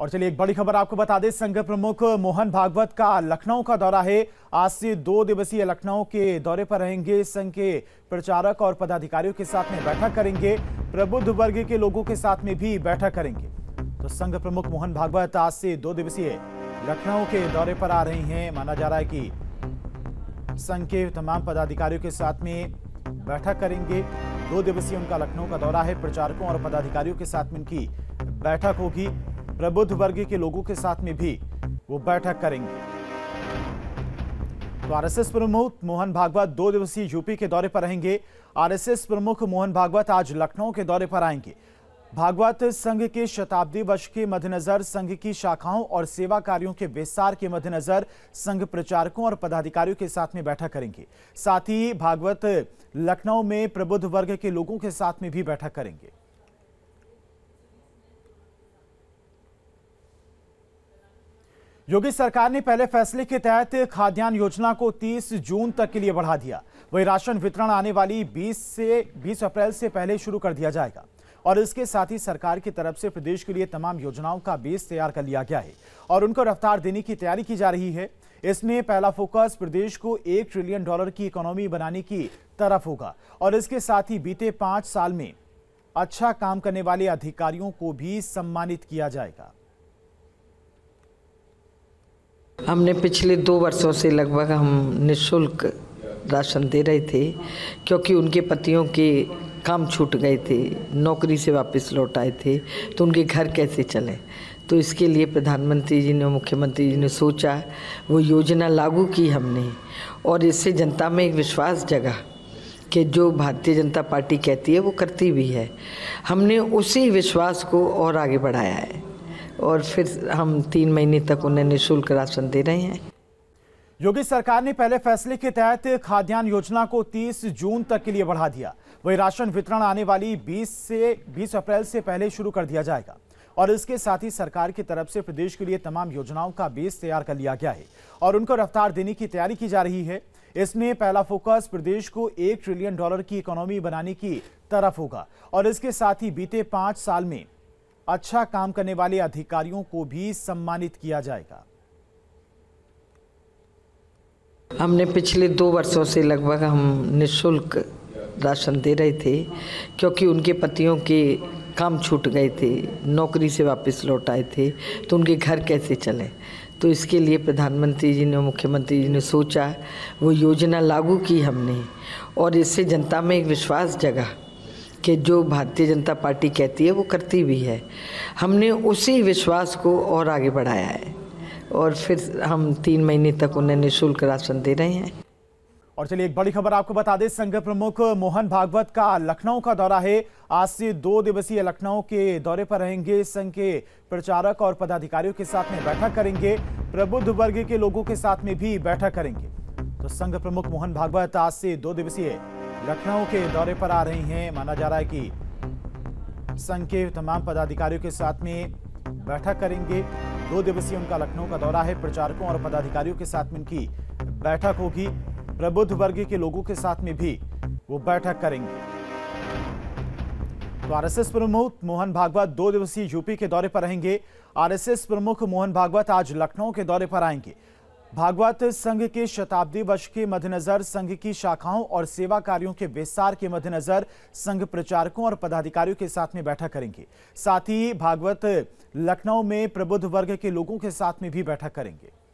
और चलिए एक बड़ी खबर आपको बता दें संघ प्रमुख मोहन भागवत का लखनऊ का दौरा है आज से दो दिवसीय लखनऊ के दौरे पर रहेंगे संघ के प्रचारक और पदाधिकारियों के साथ में बैठक करेंगे प्रबुद्ध वर्ग के लोगों के साथ में भी बैठक करेंगे तो संघ प्रमुख मोहन भागवत आज से दो दिवसीय लखनऊ के दौरे पर आ रहे हैं माना जा रहा है कि संघ के तमाम पदाधिकारियों के साथ में बैठक करेंगे दो दिवसीय उनका लखनऊ का दौरा है प्रचारकों और पदाधिकारियों के साथ में उनकी बैठक होगी प्रबुद्ध वर्ग के लोगों के साथ में भी वो बैठक करेंगे तो आरएसएस प्रमुख मोहन भागवत दो दिवसीय यूपी के दौरे पर रहेंगे आरएसएस प्रमुख मोहन भागवत आज लखनऊ के दौरे पर आएंगे भागवत संघ के शताब्दी वर्ष के मद्देनजर संघ की शाखाओं और सेवा कार्यों के विस्तार के मद्देनजर संघ प्रचारकों और पदाधिकारियों के साथ में बैठक करेंगे साथ ही भागवत लखनऊ में प्रबुद्ध वर्ग के लोगों के साथ में भी बैठक करेंगे योगी सरकार ने पहले फैसले के तहत खाद्यान्न योजना को 30 जून तक के लिए बढ़ा दिया वही राशन वितरण आने वाली 20 से 20 अप्रैल से पहले शुरू कर दिया जाएगा और इसके साथ ही सरकार की तरफ से प्रदेश के लिए तमाम योजनाओं का बेस तैयार कर लिया गया है और उनको रफ्तार देने की तैयारी की जा रही है इसमें पहला फोकस प्रदेश को एक ट्रिलियन डॉलर की इकोनॉमी बनाने की तरफ होगा और इसके साथ ही बीते पांच साल में अच्छा काम करने वाले अधिकारियों को भी सम्मानित किया जाएगा हमने पिछले दो वर्षों से लगभग हम निशुल्क राशन दे रहे थे क्योंकि उनके पतियों के काम छूट गए थे नौकरी से वापस लौट आए थे तो उनके घर कैसे चले तो इसके लिए प्रधानमंत्री जी ने मुख्यमंत्री जी ने सोचा वो योजना लागू की हमने और इससे जनता में एक विश्वास जगा कि जो भारतीय जनता पार्टी कहती है वो करती भी है हमने उसी विश्वास को और आगे बढ़ाया है और फिर हम तीन महीने तक उन्हें निःशुल्क राशन दे रहे हैं योगी सरकार ने पहले फैसले के तहत खाद्यान्न योजना को 30 जून तक के लिए बढ़ा दिया वही राशन वितरण आने वाली 20 से 20 अप्रैल से पहले शुरू कर दिया जाएगा और इसके साथ ही सरकार की तरफ से प्रदेश के लिए तमाम योजनाओं का बेस तैयार कर लिया गया है और उनको रफ्तार देने की तैयारी की जा रही है इसमें पहला फोकस प्रदेश को एक ट्रिलियन डॉलर की इकोनॉमी बनाने की तरफ होगा और इसके साथ ही बीते पांच साल में अच्छा काम करने वाले अधिकारियों को भी सम्मानित किया जाएगा हमने पिछले दो वर्षों से लगभग हम निशुल्क राशन दे रहे थे क्योंकि उनके पतियों के काम छूट गए थे नौकरी से वापस लौट आए थे तो उनके घर कैसे चले तो इसके लिए प्रधानमंत्री जी ने मुख्यमंत्री जी ने सोचा वो योजना लागू की हमने और इससे जनता में एक विश्वास जगा कि जो भारतीय जनता पार्टी कहती है वो करती भी है हमने उसी विश्वास को और आगे बढ़ाया है और फिर हम तीन महीने तक उन्हें निःशुल्क राशन दे रहे हैं और चलिए एक बड़ी खबर आपको बता दें संघ प्रमुख मोहन भागवत का लखनऊ का दौरा है आज से दो दिवसीय लखनऊ के दौरे पर रहेंगे संघ के प्रचारक और पदाधिकारियों के साथ में बैठक करेंगे प्रबुद्ध वर्ग के लोगों के साथ में भी बैठक करेंगे तो संघ प्रमुख मोहन भागवत आज से दो दिवसीय लखनऊ के दौरे पर आ रही हैं माना जा रहा है कि संघ के तमाम पदाधिकारियों के साथ में बैठक करेंगे दो दिवसीय उनका लखनऊ का दौरा है प्रचारकों और पदाधिकारियों के साथ में उनकी बैठक होगी प्रबुद्ध वर्ग के लोगों के साथ में भी वो बैठक करेंगे तो आरएसएस प्रमुख मोहन भागवत दो दिवसीय यूपी के दौरे पर रहेंगे आरएसएस प्रमुख मोहन भागवत आज लखनऊ के दौरे पर आएंगे भागवत संघ के शताब्दी वर्ष के मद्देनजर संघ की शाखाओं और सेवा कार्यों के विस्तार के मद्देनजर संघ प्रचारकों और पदाधिकारियों के साथ में बैठक करेंगे साथ ही भागवत लखनऊ में प्रबुद्ध वर्ग के लोगों के साथ में भी बैठक करेंगे